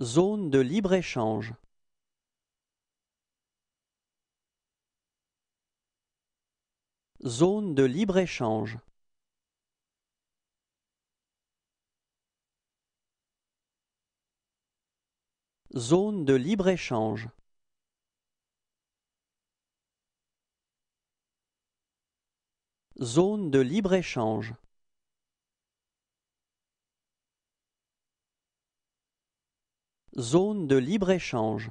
Zone de libre-échange. Zone de libre-échange. Zone de libre-échange. Zone de libre-échange. Zone de libre-échange